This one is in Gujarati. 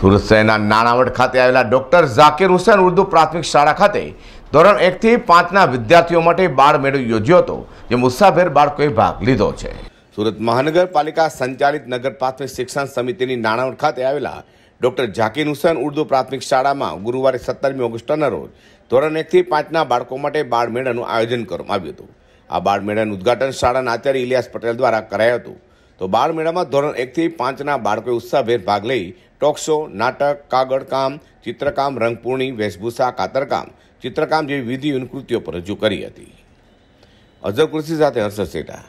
સુરત શહેરના નાણાવટ ખાતે આવેલા ડોક્ટર ઝાકીર હુસેન ઉર્દુ પ્રાથમિક શાળા ખાતે ધોરણ એકથી પાંચના વિદ્યાર્થીઓ માટે બાળ મેળો યોજ્યો હતો જે મુસાફેર બાળકોએ ભાગ લીધો છે સુરત મહાનગરપાલિકા સંચાલિત નગર પ્રાથમિક શિક્ષણ સમિતિની નાણાવટ ખાતે આવેલા ડોક્ટર ઝાકીર હુસેન ઉર્દુ પ્રાથમિક શાળામાં ગુરુવારે સત્તરમી ઓગસ્ટના રોજ ધોરણ એકથી પાંચના બાળકો માટે બાળ મેળાનું આયોજન કરવામાં આવ્યું હતું આ બાળ મેળાનું ઉદઘાટન શાળાના આચાર્ય ઇલિયાસ પટેલ દ્વારા કરાયું હતું તો બાળ મેળામાં ધોરણ એકથી પાંચના બાળકોએ ઉત્સાહભેર ભાગ લઈ ટોક શો નાટક કાગળકામ ચિત્રકામ રંગપૂર્ણી વેશભૂષા કાતરકામ ચિત્રકામ જેવી વિધિ કૃતિઓ પર રજૂ કરી હતી અઝર કૃષિ સાથે હર્ષદ શેઠા